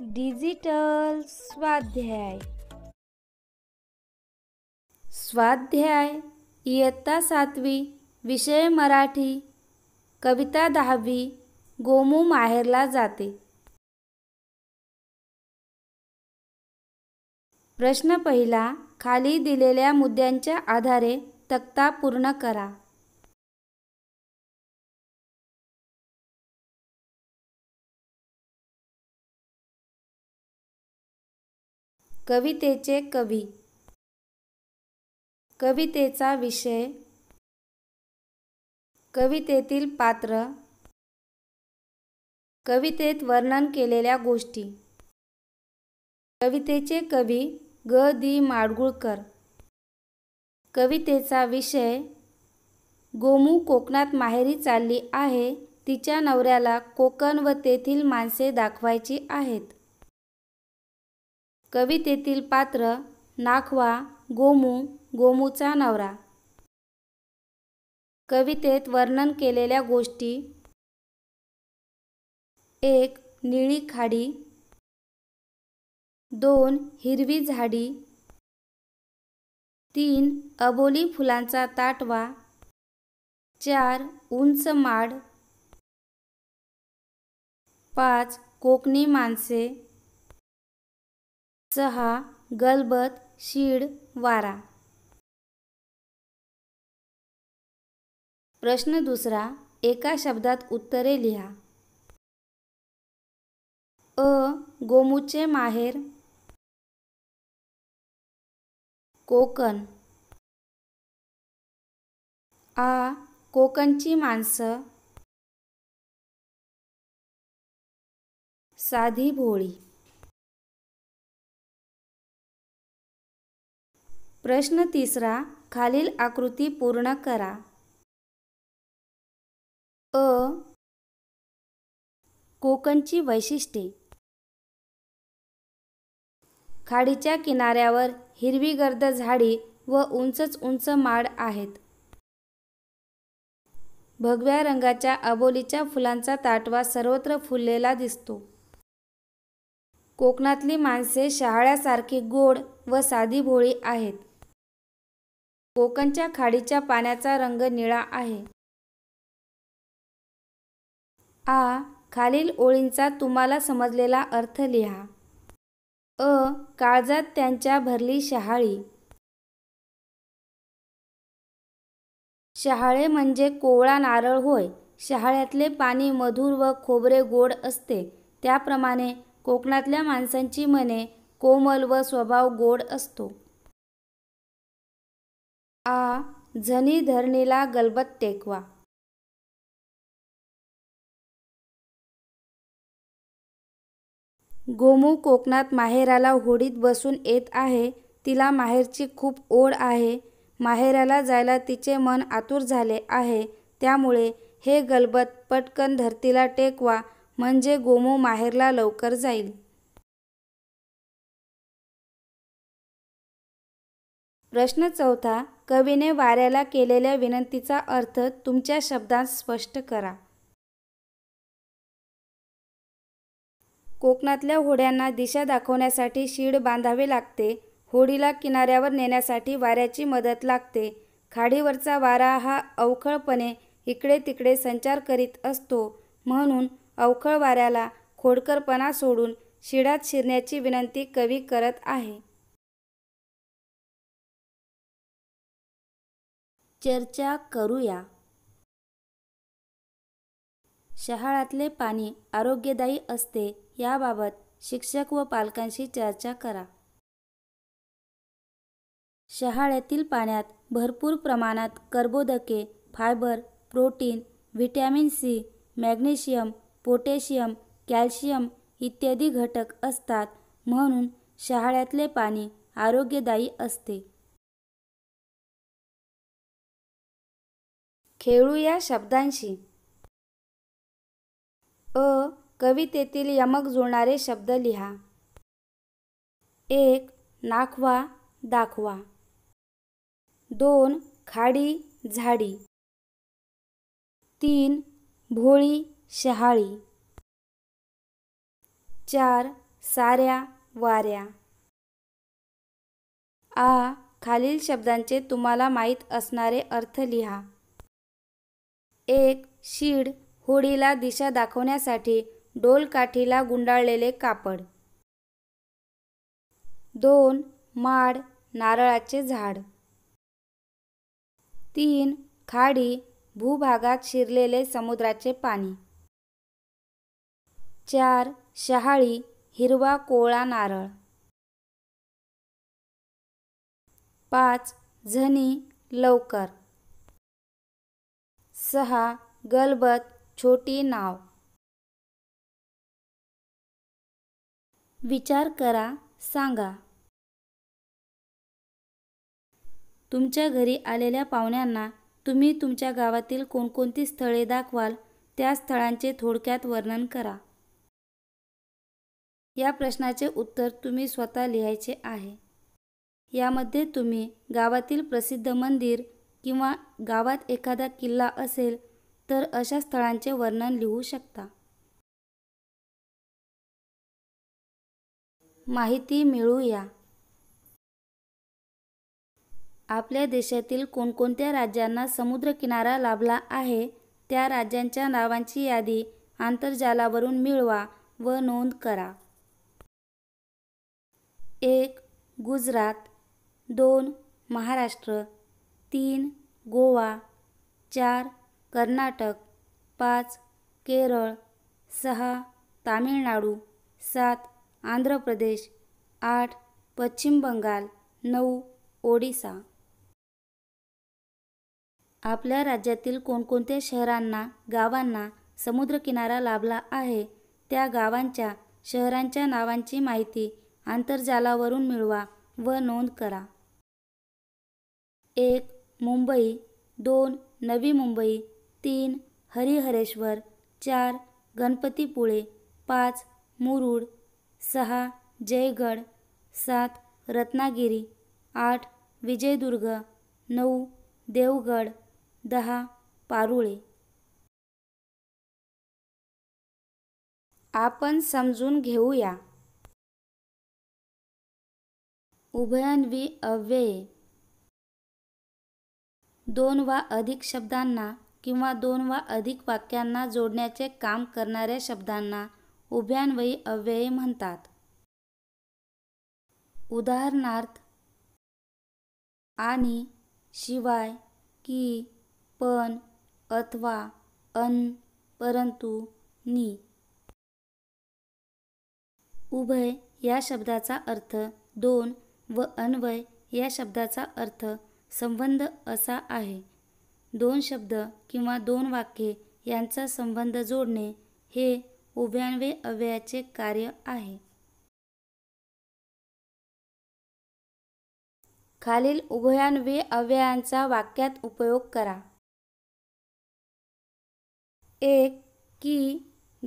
Digital स्वाध्याय स्वाध्याय इयत्ता सातवी विषय मराठी कविता दहावी गोमू माहेरला जाते प्रश्न पहिला खाली दिलेल्या मुद्द्यांच्या आधारे तक्ता पूर्ण करा कवितेचे कवी कवितेचा विषय कवितेतील पात्र कवितेत वर्णन केलेल्या गोष्टी कवितेचे कवी ग दी माडगुळकर कवितेचा विषय गोमू कोकणात माहेरी चालली आहे तिच्या नवऱ्याला कोकण व तेथील माणसे दाखवायची आहेत कवितेतील पात्र नाखवा गोमू गोमूचा नवरा कवितेत वर्णन केलेल्या गोष्टी एक निळी खाडी दोन हिरवी झाडी तीन अबोली फुलांचा ताटवा चार उंच माड पाच कोकणी माणसे सहा गलबत शीड वारा प्रश्न दुसरा एका शब्दात उत्तरे लिहा अ गोमूचे माहेर कोकण आ कोकणची माणसं साधी भोळी प्रश्न तिसरा खालील आकृती पूर्ण करा अ कोकणची वैशिष्ट्ये खाडीच्या किनाऱ्यावर हिरवी गर्द झाडी व उंचच उंच माड आहेत भगव्या रंगाच्या अबोलीच्या फुलांचा ताटवा सर्वत्र फुललेला दिसतो कोकणातली माणसे शहाळ्यासारखी गोड व साधी भोळी आहेत कोकणच्या खाडीच्या पाण्याचा रंग निळा आहे आ खालील ओळींचा तुम्हाला समजलेला अर्थ लिहा अ काळजात त्यांच्या भरली शहाळी शहाळे म्हणजे कोवळा नारळ होय शहाळ्यातले पाणी मधुर व खोबरे गोड असते त्याप्रमाणे कोकणातल्या माणसांची मने कोमल व स्वभाव गोड असतो आ झनी धरणीला गलबत टेकवा गोमू कोकणात माहेराला होडीत बसून येत आहे. तिला माहेरची खूप ओढ आहे. माहेराला जायला तिचे मन आतुर झाले आहे. त्यामुळे हे गलबत पटकन धरतीला टेकवा म्हणजे गोमू माहेरला लवकर जाईल. प्रश्न चौथा कवीने वाऱ्याला केलेल्या विनंतीचा अर्थ तुमच्या शब्दांत स्पष्ट करा. कोकणातल्या होड्यांना दिशा दाखवण्यासाठी शीड बांधावे लागते होडीला किनाऱ्यावर नेण्यासाठी वाऱ्याची मदत लागते खाडीवरचा वारा हा अवखळपणे इकडे तिकडे संचार करीत असतो म्हणून अवखळ वाऱ्याला खोडकरपणा सोडून शिडात शिरण्याची विनंती कवी करत आहे चर्चा करूया शहाळ्यातले पाणी आरोग्यदायी असते याबाबत शिक्षक व पालकांशी चर्चा करा शहाळ्यातील पाण्यात भरपूर प्रमाणात कर्बोदके fibre protein vitamin C magnesium potassium calcium इत्यादी घटक असतात म्हणून शहाळ्यातले पाणी आरोग्यदायी असते खेळू या शब्दांशी अ कवितेतील यमक जुळणारे शब्द लिहा एक नाखवा दाखवा दोन खाडी झाडी तीन भोळी शहाळी चार साऱ्या वाऱ्या आ खालील शब्दांचे तुम्हाला माहीत असणारे अर्थ लिहा एक शीड होडीला दिशा दाखवण्यासाठी डोलकाठीला गुंडाळलेले कापड दोन माड नारळाचे झाड तीन खाडी भूभागात शिरलेले समुद्राचे पाणी चार शहाळी हिरवा कोळा नारळ पाच झणी लवकर सहा गलबत छोटी नाव विचार करा सांगा तुमच्या घरी आलेल्या पाहुण्यांना तुम्ही तुमच्या गावातील कोणकोणती स्थळे दाखवाल त्या स्थळांचे थोडक्यात वर्णन करा या प्रश्नाचे उत्तर तुम्ही स्वतः लिहायचे आहे यामध्ये तुम्ही गावातील प्रसिद्ध मंदिर किंवा गावात एखादा किल्ला असेल तर अशा स्थळांचे वर्णन लिहू शकता माहिती मिळूया आपल्या देशातील कोणकोणत्या राज्यांना समुद्रकिनारा लाभला आहे त्या राज्यांच्या नावांची यादी आंतरजालावरून मिळवा व नोंद करा एक गुजरात दोन महाराष्ट्र तीन गोवा चार कर्नाटक पाच केरळ सहा तामिळनाडू सात आंध्र प्रदेश आठ पश्चिम बंगाल नऊ ओडिसा आपल्या राज्यातील कोणकोणत्या शहरांना गावांना समुद्रकिनारा लाभला आहे त्या गावांच्या शहरांच्या नावांची माहिती आंतरजालावरून मिळवा व नोंद करा एक मुंबई दोन नवी मुंबई तीन हरिहरेश्वर चार गणपतीपुळे पाच मुरुड सहा जयगड सात रत्नागिरी आठ विजयदुर्ग नऊ देवगड दहा पारुळे आपण समजून घेऊया उभयन्वी अव्यये दोन वा अधिक शब्दांना किंवा दोन वा अधिक वाक्यांना जोडण्याचे काम करणाऱ्या शब्दांना उभयान्वयी अव्यय म्हणतात उदाहरणार्थ आणि शिवाय की पण अथवा अन परंतु नी उभय या शब्दाचा अर्थ दोन व अन्वय या शब्दाचा अर्थ संबंध असा आहे दोन शब्द किंवा दोन वाक्ये यांचा संबंध जोडणे हे उभ्यान्वे अव्ययाचे कार्य आहे खालील उभयान्वे अव्ययांचा वाक्यात उपयोग करा एक की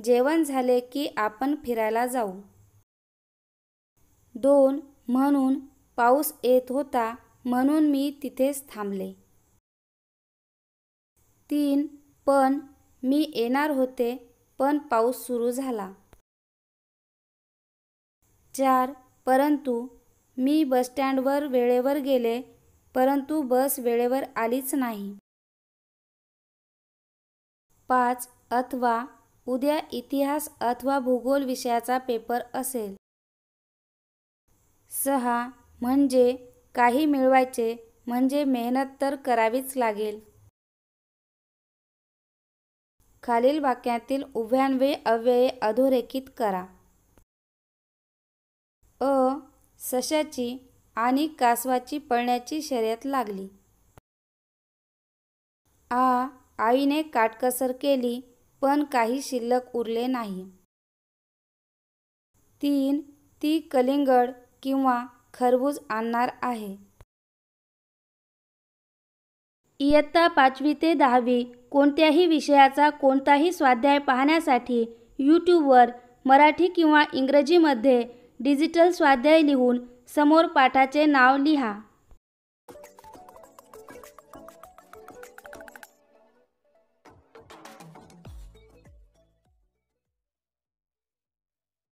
जेवण झाले की आपण फिरायला जाऊ दोन म्हणून पाऊस येत होता म्हणून मी तिथेच थांबले तीन पण मी येणार होते पण पाऊस सुरू झाला चार परंतु मी बसस्टँडवर वेळेवर गेले परंतु बस वेळेवर आलीच नाही पाच अथवा उद्या इतिहास अथवा भूगोल विषयाचा पेपर असेल सहा म्हणजे काही मिळवायचे म्हणजे मेहनत तर करावीच लागेल खालील वाक्यातील उभ्यान्वय अव्यय अधोरेखित करा अ सशाची आणि कासवाची पळण्याची शर्यत लागली आ आईने काटकसर केली पण काही शिल्लक उरले नाही तीन ती कलिंगड किंवा खरबूज आणणार आहे इयत्ता पाचवी ते दहावी कोणत्याही विषयाचा कोणताही स्वाध्याय पाहण्यासाठी यूट्यूबवर मराठी किंवा इंग्रजीमध्ये डिजिटल स्वाध्याय लिहून समोर पाठाचे नाव लिहा